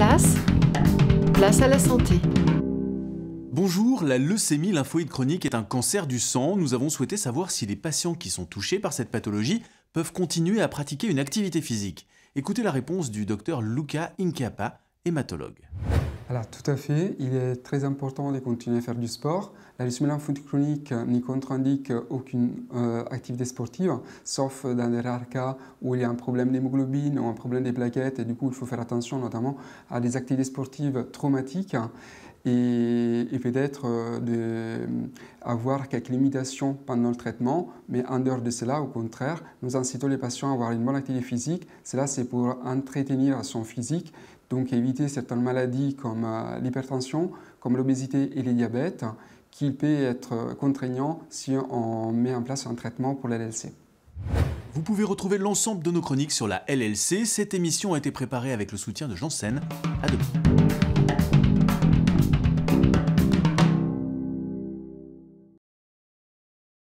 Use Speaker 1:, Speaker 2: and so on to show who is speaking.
Speaker 1: place, place à la santé. Bonjour, la leucémie lymphoïde chronique est un cancer du sang. Nous avons souhaité savoir si les patients qui sont touchés par cette pathologie peuvent continuer à pratiquer une activité physique. Écoutez la réponse du docteur Luca Incapa, hématologue.
Speaker 2: Alors tout à fait, il est très important de continuer à faire du sport. La discipline foot chronique n'y contre-indique aucune euh, activité sportive, sauf dans des rares cas où il y a un problème d'hémoglobine ou un problème des plaquettes et du coup il faut faire attention notamment à des activités sportives traumatiques et, peut-être euh, euh, avoir quelques limitations pendant le traitement, mais en dehors de cela, au contraire, nous incitons les patients à avoir une bonne activité physique. Cela, c'est pour entretenir son physique, donc éviter certaines maladies comme euh, l'hypertension, comme l'obésité et les diabètes, qui peut être contraignant si on met en place un traitement pour la LLC.
Speaker 1: Vous pouvez retrouver l'ensemble de nos chroniques sur la LLC. Cette émission a été préparée avec le soutien de Janssen. À demain.